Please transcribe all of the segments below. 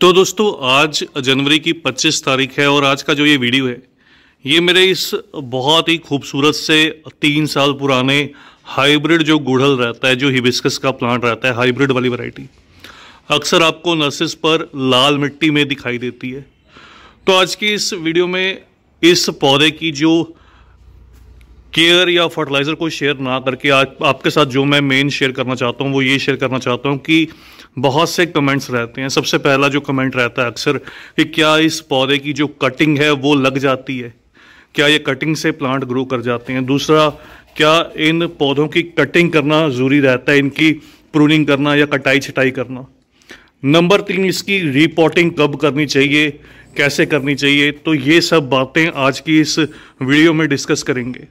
तो दोस्तों आज जनवरी की 25 तारीख है और आज का जो ये वीडियो है ये मेरे इस बहुत ही खूबसूरत से तीन साल पुराने हाइब्रिड जो गुड़हल रहता है जो हिबिस्कस का प्लांट रहता है हाइब्रिड वाली वैरायटी अक्सर आपको नर्सिस पर लाल मिट्टी में दिखाई देती है तो आज की इस वीडियो में इस पौधे की जो केयर या फर्टिलाइज़र को शेयर ना करके आज आपके साथ जो मैं मेन शेयर करना चाहता हूँ वो ये शेयर करना चाहता हूँ कि बहुत से कमेंट्स रहते हैं सबसे पहला जो कमेंट रहता है अक्सर कि क्या इस पौधे की जो कटिंग है वो लग जाती है क्या ये कटिंग से प्लांट ग्रो कर जाते हैं दूसरा क्या इन पौधों की कटिंग करना ज़रूरी रहता है इनकी प्रूनिंग करना या कटाई छटाई करना नंबर तीन इसकी रिपोर्टिंग कब करनी चाहिए कैसे करनी चाहिए तो ये सब बातें आज की इस वीडियो में डिस्कस करेंगे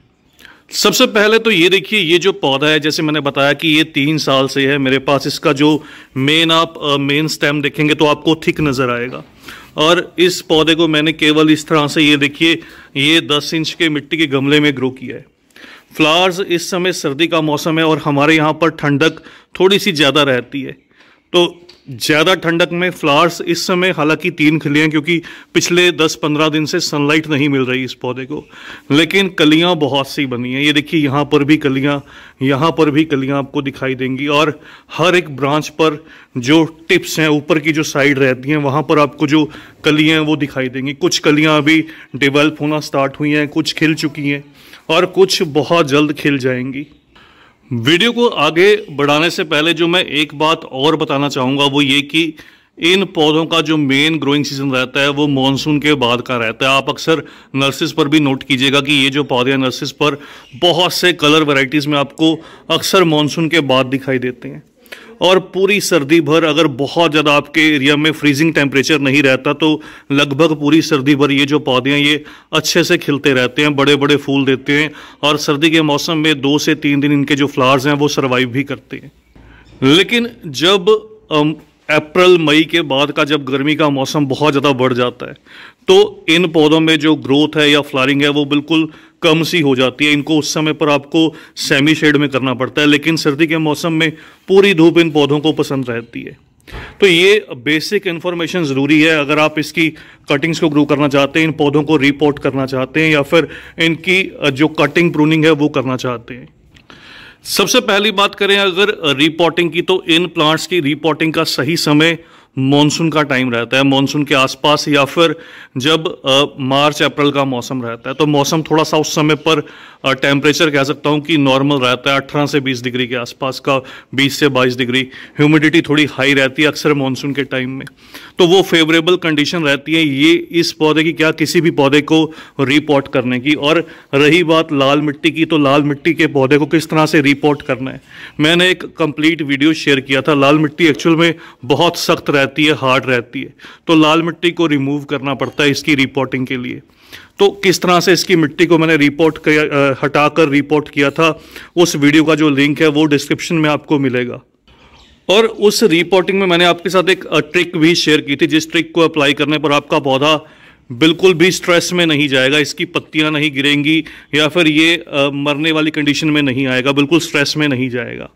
सबसे पहले तो ये देखिए ये जो पौधा है जैसे मैंने बताया कि ये तीन साल से है मेरे पास इसका जो मेन आप मेन स्टेम देखेंगे तो आपको थिक नज़र आएगा और इस पौधे को मैंने केवल इस तरह से ये देखिए ये दस इंच के मिट्टी के गमले में ग्रो किया है फ्लावर्स इस समय सर्दी का मौसम है और हमारे यहाँ पर ठंडक थोड़ी सी ज़्यादा रहती है तो ज़्यादा ठंडक में फ्लावर्स इस समय हालांकि तीन खिले हैं क्योंकि पिछले 10-15 दिन से सनलाइट नहीं मिल रही इस पौधे को लेकिन कलियां बहुत सी बनी हैं ये देखिए यहाँ पर भी कलियां यहाँ पर भी कलियां आपको दिखाई देंगी और हर एक ब्रांच पर जो टिप्स हैं ऊपर की जो साइड रहती हैं वहाँ पर आपको जो कलियाँ हैं वो दिखाई देंगी कुछ कलियाँ अभी डिवेल्प होना स्टार्ट हुई हैं कुछ खिल चुकी हैं और कुछ बहुत जल्द खिल जाएंगी वीडियो को आगे बढ़ाने से पहले जो मैं एक बात और बताना चाहूँगा वो ये कि इन पौधों का जो मेन ग्रोइंग सीजन रहता है वो मॉनसून के बाद का रहता है आप अक्सर नर्सिस पर भी नोट कीजिएगा कि ये जो पौधे हैं नर्सिस पर बहुत से कलर वैरायटीज़ में आपको अक्सर मॉनसून के बाद दिखाई देते हैं और पूरी सर्दी भर अगर बहुत ज़्यादा आपके एरिया में फ्रीजिंग टेम्परेचर नहीं रहता तो लगभग पूरी सर्दी भर ये जो पौधे हैं ये अच्छे से खिलते रहते हैं बड़े बड़े फूल देते हैं और सर्दी के मौसम में दो से तीन दिन इनके जो फ्लावर्स हैं वो सर्वाइव भी करते हैं लेकिन जब अप्रैल मई के बाद का जब गर्मी का मौसम बहुत ज़्यादा बढ़ जाता है तो इन पौधों में जो ग्रोथ है या फ्लारिंग है वो बिल्कुल कम सी हो जाती है इनको उस समय पर आपको सेमी शेड में करना पड़ता है लेकिन सर्दी के मौसम में पूरी धूप इन पौधों को पसंद रहती है तो ये बेसिक इन्फॉर्मेशन ज़रूरी है अगर आप इसकी कटिंग्स को ग्रो करना चाहते हैं इन पौधों को रिपोर्ट करना चाहते हैं या फिर इनकी जो कटिंग प्रूनिंग है वो करना चाहते हैं सबसे पहली बात करें अगर रिपोर्टिंग की तो इन प्लांट्स की रिपोर्टिंग का सही समय मॉनसून का टाइम रहता है मॉनसून के आसपास या फिर जब मार्च अप्रैल का मौसम रहता है तो मौसम थोड़ा सा उस समय पर टेम्परेचर कह सकता हूँ कि नॉर्मल रहता है 18 से 20 डिग्री के आसपास का 20 से 22 डिग्री ह्यूमिडिटी थोड़ी हाई रहती है अक्सर मॉनसून के टाइम में तो वो फेवरेबल कंडीशन रहती है ये इस पौधे की क्या किसी भी पौधे को रिपोर्ट करने की और रही बात लाल मिट्टी की तो लाल मिट्टी के पौधे को किस तरह से रिपोर्ट करना है मैंने एक कंप्लीट वीडियो शेयर किया था लाल मिट्टी एक्चुअल में बहुत सख्त रहती है हार्ड रहती है तो लाल मिट्टी को रिमूव करना पड़ता है इसकी रिपोर्टिंग के लिए तो किस तरह से इसकी मिट्टी को मैंने रिपोर्ट किया हटाकर रिपोर्ट किया था उस वीडियो का जो लिंक है वो डिस्क्रिप्शन में आपको मिलेगा और उस रिपोर्टिंग में मैंने आपके साथ एक ट्रिक भी शेयर की थी जिस ट्रिक को अप्लाई करने पर आपका पौधा बिल्कुल भी स्ट्रेस में नहीं जाएगा इसकी पत्तियां नहीं गिरेंगी या फिर ये मरने वाली कंडीशन में नहीं आएगा बिल्कुल स्ट्रेस में नहीं जाएगा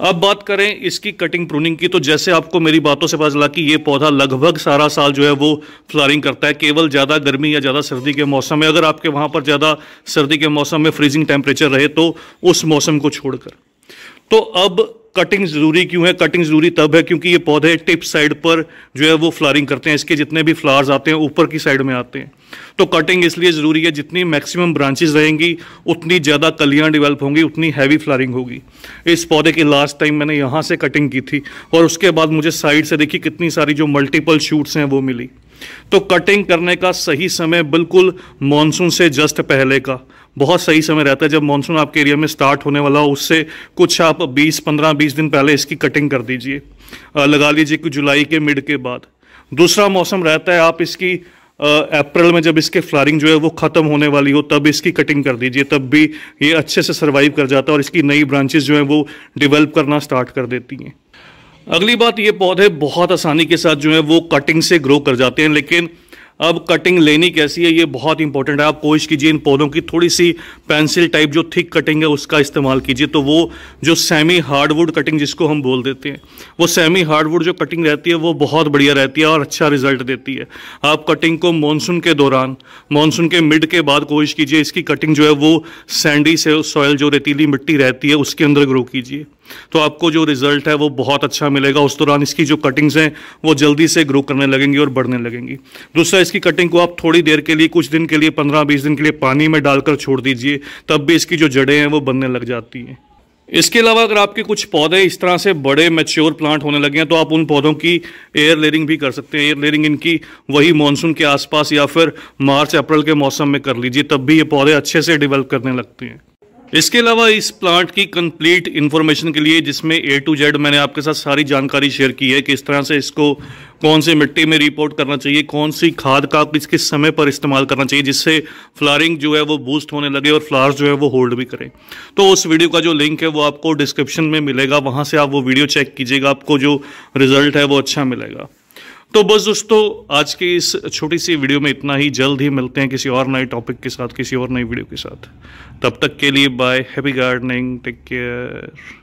अब बात करें इसकी कटिंग प्रूनिंग की तो जैसे आपको मेरी बातों से पता चला कि ये पौधा लगभग सारा साल जो है वो फ्लारिंग करता है केवल ज़्यादा गर्मी या ज़्यादा सर्दी के मौसम में अगर आपके वहाँ पर ज़्यादा सर्दी के मौसम में फ्रीजिंग टेम्परेचर रहे तो उस मौसम को छोड़कर तो अब कटिंग ज़रूरी क्यों है कटिंग ज़रूरी तब है क्योंकि ये पौधे टिप साइड पर जो है वो फ्लारिंग करते हैं इसके जितने भी फ्लावर्स आते हैं ऊपर की साइड में आते हैं तो कटिंग इसलिए ज़रूरी है जितनी मैक्सिमम ब्रांचेस रहेंगी उतनी ज़्यादा कलियाँ डेवलप होंगी उतनी हैवी फ्लारिंग होगी इस पौधे की लास्ट टाइम मैंने यहाँ से कटिंग की थी और उसके बाद मुझे साइड से देखी कितनी सारी जो मल्टीपल शूट्स हैं वो मिली तो कटिंग करने का सही समय बिल्कुल मानसून से जस्ट पहले का बहुत सही समय रहता है जब मानसून आपके एरिया में स्टार्ट होने वाला हो उससे कुछ आप 20-15 20 दिन पहले इसकी कटिंग कर दीजिए लगा लीजिए कि जुलाई के मिड के बाद दूसरा मौसम रहता है आप इसकी अप्रैल में जब इसके फ्लारिंग जो है वो ख़त्म होने वाली हो तब इसकी कटिंग कर दीजिए तब भी ये अच्छे से सर्वाइव कर जाता है और इसकी नई ब्रांचेज जो हैं वो डिवेल्प करना स्टार्ट कर देती हैं अगली बात ये पौधे बहुत आसानी के साथ जो है वो कटिंग से ग्रो कर जाते हैं लेकिन अब कटिंग लेनी कैसी है ये बहुत इंपॉर्टेंट है आप कोशिश कीजिए इन पौधों की थोड़ी सी पेंसिल टाइप जो थिक कटिंग है उसका इस्तेमाल कीजिए तो वो जो सेमी हार्डवुड कटिंग जिसको हम बोल देते हैं वो सेमी हार्डवुड जो कटिंग रहती है वो बहुत बढ़िया रहती है और अच्छा रिजल्ट देती है आप कटिंग को मानसून के दौरान मानसून के मिड के बाद कोशिश कीजिए इसकी कटिंग जो है वो सैंडी से सॉयल जो रेतीली मिट्टी रहती है उसके अंदर ग्रो कीजिए तो आपको जो रिज़ल्ट है वो बहुत अच्छा मिलेगा उस दौरान इसकी जो कटिंग्स हैं वो जल्दी से ग्रो करने लगेंगी और बढ़ने लगेंगी दूसरा इसकी कटिंग को आप थोड़ी देर के लिए कुछ दिन के लिए पंद्रह बीस दिन के लिए पानी में डालकर छोड़ दीजिए तब भी इसकी जो जड़ें हैं वो बनने लग जाती हैं इसके अलावा अगर आपके कुछ पौधे इस तरह से बड़े मैच्योर प्लांट होने लगे हैं तो आप उन पौधों की एयर लेयरिंग भी कर सकते हैं एयर लेयरिंग इनकी वही मानसून के आसपास या फिर मार्च अप्रैल के मौसम में कर लीजिए तब भी ये पौधे अच्छे से डेवलप करने लगते हैं इसके अलावा इस प्लांट की कंप्लीट इन्फॉर्मेशन के लिए जिसमें ए टू जेड मैंने आपके साथ सारी जानकारी शेयर की है किस तरह से इसको कौन सी मिट्टी में रिपोर्ट करना चाहिए कौन सी खाद का किस किस समय पर इस्तेमाल करना चाहिए जिससे फ्लारिंग जो है वो बूस्ट होने लगे और फ्लावर्स जो है वो होल्ड भी करें तो उस वीडियो का जो लिंक है वो आपको डिस्क्रिप्शन में मिलेगा वहाँ से आप वो वीडियो चेक कीजिएगा आपको जो रिजल्ट है वो अच्छा मिलेगा तो बस दोस्तों आज की इस छोटी सी वीडियो में इतना ही जल्द ही मिलते हैं किसी और नए टॉपिक के साथ किसी और नई वीडियो के साथ तब तक के लिए bye happy gardening take care